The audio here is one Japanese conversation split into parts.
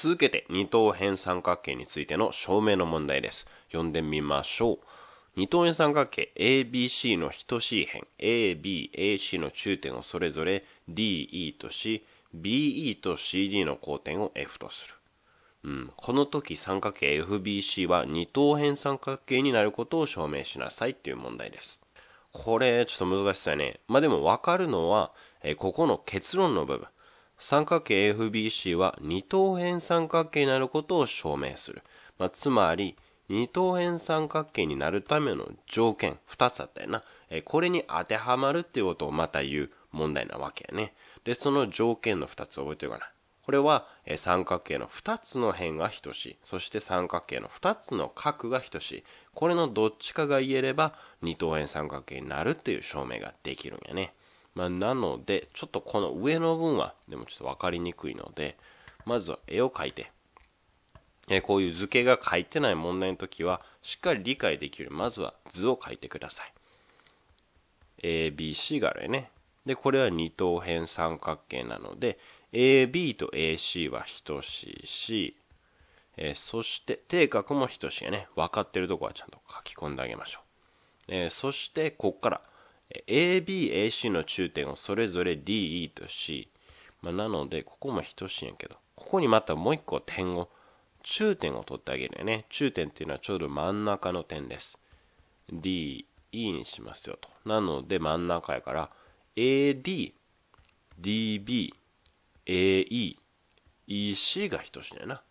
続けて二等辺三角形についての証明の問題です。読んでみましょう。二等辺三角形 ABC の等しい辺 ABAC の中点をそれぞれ DE とし BE と CD の交点を F とする。うん、この時三角形 FBC は二等辺三角形になることを証明しなさいっていう問題です。これ、ちょっと難しそうやね。まあ、でもわかるのは、えここの結論の部分。三角形 FBC は二等辺三角形になることを証明する。まあ、つまり、二等辺三角形になるための条件、二つあったよな。えこれに当てはまるっていうことをまた言う問題なわけやね。で、その条件の二つ覚えてるかな。これは、え三角形の二つの辺が等しい。そして三角形の二つの角が等しい。これのどっちかが言えれば、二等辺三角形になるっていう証明ができるんやね。まあ、なので、ちょっとこの上の分は、でもちょっと分かりにくいので、まずは絵を描いて、えこういう図形が書いてない問題の時は、しっかり理解できる、まずは図を書いてください。ABC があれね。で、これは二等辺三角形なので、AB と AC は等しいし、えー、そして定角も等しいね。分かってるとこはちゃんと書き込んであげましょう。えー、そして、ここから ABAC の中点をそれぞれ DE とし、まあ、なのでここも等しいんやけどここにまたもう一個点を中点を取ってあげるよね中点っていうのはちょうど真ん中の点です DE にしますよとなので真ん中やから ADDBAEEC が等しいんやな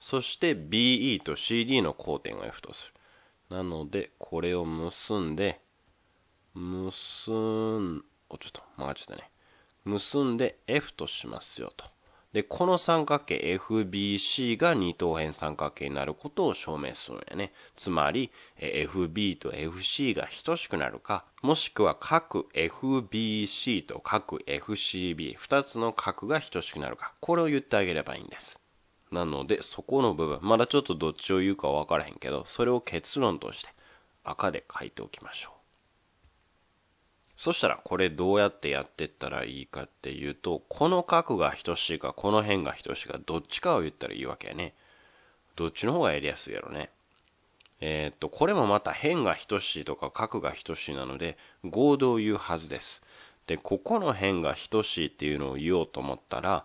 そして BE と CD の交点を F とするなのでこれを結んで結ん、ちょっと間がちったね。結んで F としますよと。で、この三角形 FBC が二等辺三角形になることを証明するんやね。つまり、FB と FC が等しくなるか、もしくは各 FBC と各 FCB、二つの角が等しくなるか。これを言ってあげればいいんです。なので、そこの部分、まだちょっとどっちを言うかわからへんけど、それを結論として赤で書いておきましょう。そしたらこれどうやってやってったらいいかっていうと、この角が等しいかこの辺が等しいかどっちかを言ったらいいわけやね。どっちの方がやりやすいやろね。えー、っと、これもまた辺が等しいとか角が等しいなので、合同言うはずです。で、ここの辺が等しいっていうのを言おうと思ったら、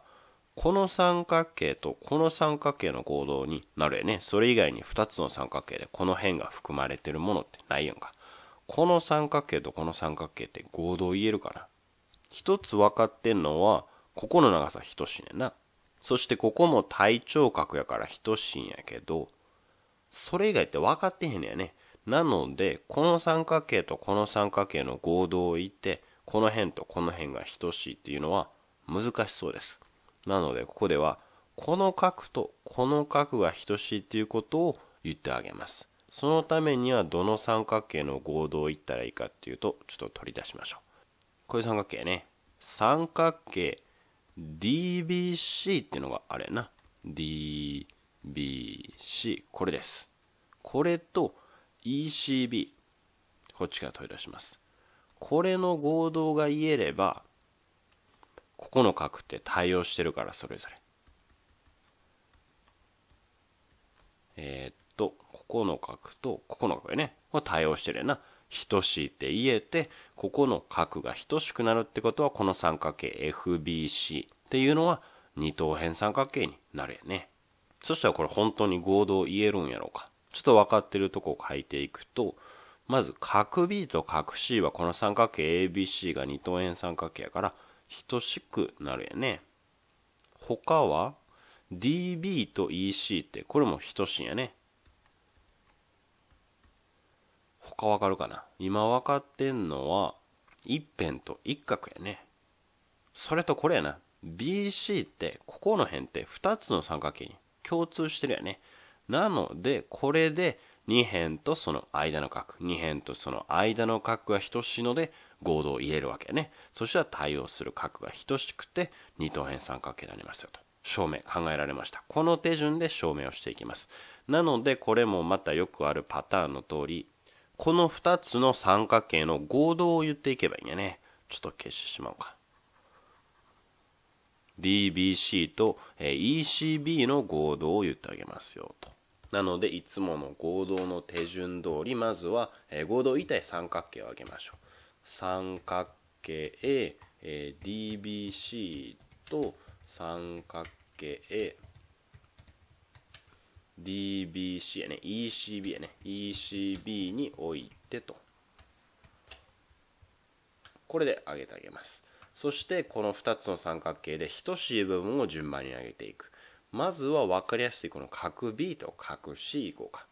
この三角形とこの三角形の合同になるやね。それ以外に2つの三角形でこの辺が含まれてるものってないやんか。この三角形とこの三角形って合同言えるかな一つ分かってんのは、ここの長さ等しいねんな。そしてここも対頂角やから等しいんやけど、それ以外って分かってへんねやね。なので、この三角形とこの三角形の合同を言って、この辺とこの辺が等しいっていうのは難しそうです。なので、ここでは、この角とこの角が等しいっていうことを言ってあげます。そのためにはどの三角形の合同を言ったらいいかっていうと、ちょっと取り出しましょう。こういう三角形ね。三角形 DBC っていうのがあれな。DBC。これです。これと ECB。こっちから取り出します。これの合同が言えれば、ここの角って対応してるから、それぞれ。えー、っここの角と、ここの角ね、は対応してるやな。等しいって言えて、ここの角が等しくなるってことは、この三角形 FBC っていうのは二等辺三角形になるやね。そしたらこれ本当に合同言えるんやろうか。ちょっと分かってるとこを書いていくと、まず角 B と角 C はこの三角形 ABC が二等辺三角形やから等しくなるやね。他は DB と EC ってこれも等しいんやね。他わかるかな今分かってんのは、一辺と一角やね。それとこれやな。BC って、ここの辺って2つの三角形に共通してるやね。なので、これで2辺とその間の角、2辺とその間の角が等しいので、合同を入れるわけやね。そしたら対応する角が等しくて、二等辺三角形になりますよと。証明考えられました。この手順で証明をしていきます。なので、これもまたよくあるパターンの通り、この2つの三角形の合同を言っていけばいいんやね。ちょっと消してしまおうか。DBC と ECB の合同を言ってあげますよと。なので、いつもの合同の手順通り、まずは合同一体三角形をあげましょう。三角形 A、DBC と三角形 A、DBC やね ECB やね ECB に置いてとこれで上げてあげますそしてこの2つの三角形で等しい部分を順番に上げていくまずは分かりやすいこの角 B と角 C いこうか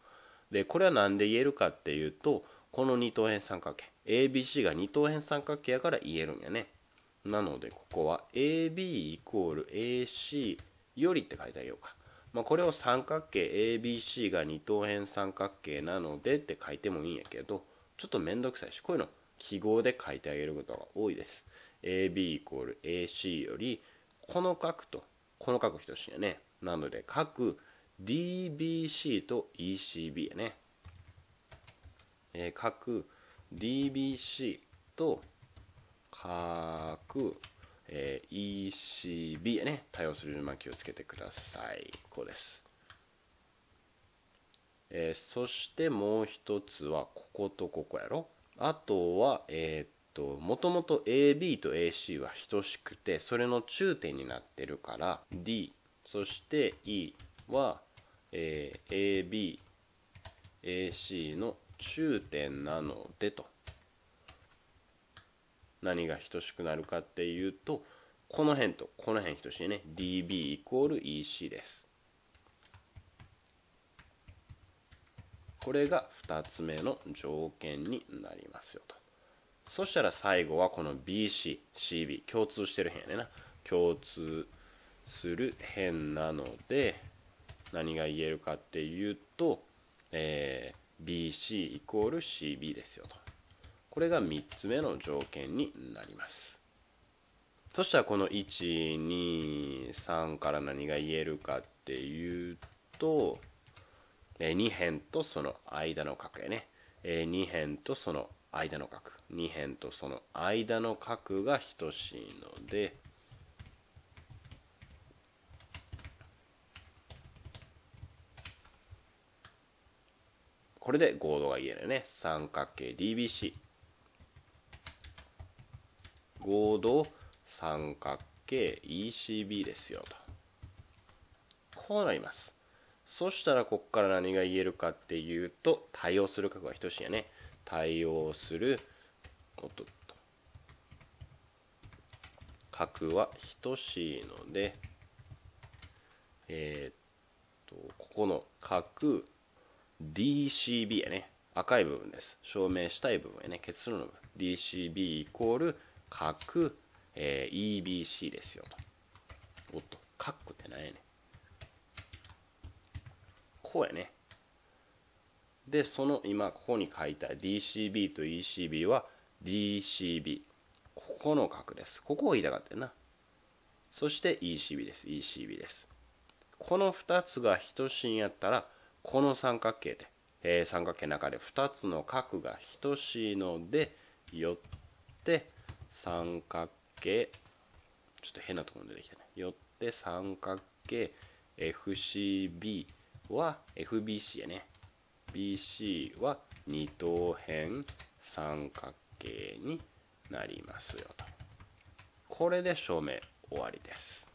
でこれは何で言えるかっていうとこの二等辺三角形 ABC が二等辺三角形やから言えるんやねなのでここは AB イコール AC よりって書いてあげようかまあ、これを三角形 ABC が二等辺三角形なのでって書いてもいいんやけどちょっと面倒くさいしこういうの記号で書いてあげることが多いです AB イコール AC よりこの角とこの角等しいやねなので角 DBC と ECB やね、え角 DBC と角えー、ECB ね対応する番気をつけてくださいこうです、えー、そしてもう一つはこことここやろあとはえー、っともともと AB と AC は等しくてそれの中点になってるから D そして E は、えー、AB AC の中点なのでと何が等しくなるかっていうとこの辺とこの辺等しいね dB イコール EC ですこれが2つ目の条件になりますよとそしたら最後はこの BCCB 共通してる辺やねな共通する辺なので何が言えるかっていうと、えー、BC イコール CB ですよとこれが3つ目の条件になりますそしたらこの123から何が言えるかっていうと2辺とその間の角やね2辺とその間の角2辺とその間の角が等しいのでこれで合同が言えるね三角形 d b c 合同三角形 ECB ですよとこうなりますそしたらここから何が言えるかっていうと対応する角は等しいやね対応するおっと角は等しいのでえー、っとここの角 DCB やね赤い部分です証明したい部分やね結論の部分 DCB イコール角、えー、EBC ですよと。おっと、かっこって何やねん。こうやね。で、その今、ここに書いた DCB と ECB は DCB。ここの角です。ここを言いたかったよな。そして ECB です。ECB です。この2つが等しいんやったら、この三角形で、えー、三角形の中で2つの角が等しいので、よって、三角形ちょっと変なところに出てきたねよって三角形 FCB は FBC やね BC は二等辺三角形になりますよとこれで証明終わりです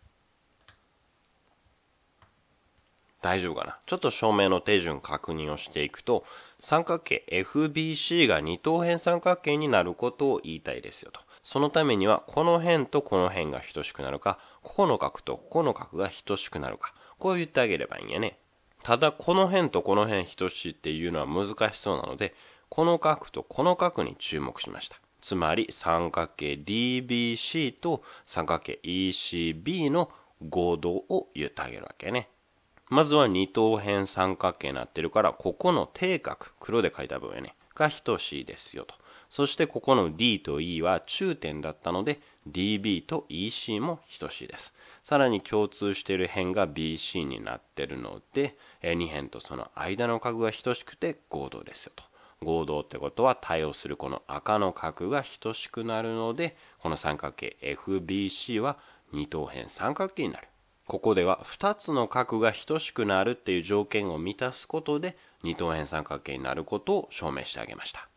大丈夫かなちょっと証明の手順確認をしていくと三角形 FBC が二等辺三角形になることを言いたいですよとそのためにはこの辺とこの辺が等しくなるか、ここの角とここの角が等しくなるか、こう言ってあげればいいんやね。ただこの辺とこの辺等しいっていうのは難しそうなので、この角とこの角に注目しました。つまり三角形 DBC と三角形 ECB の合同を言ってあげるわけね。まずは二等辺三角形になってるから、ここの底角、黒で書いた分やね、が等しいですよと。そしてここの D と E は中点だったので DB と EC も等しいです。さらに共通している辺が BC になっているので、2辺とその間の角が等しくて合同ですよと。合同ってことは対応するこの赤の角が等しくなるので、この三角形 FBC は二等辺三角形になる。ここでは2つの角が等しくなるっていう条件を満たすことで、二等辺三角形になることを証明してあげました。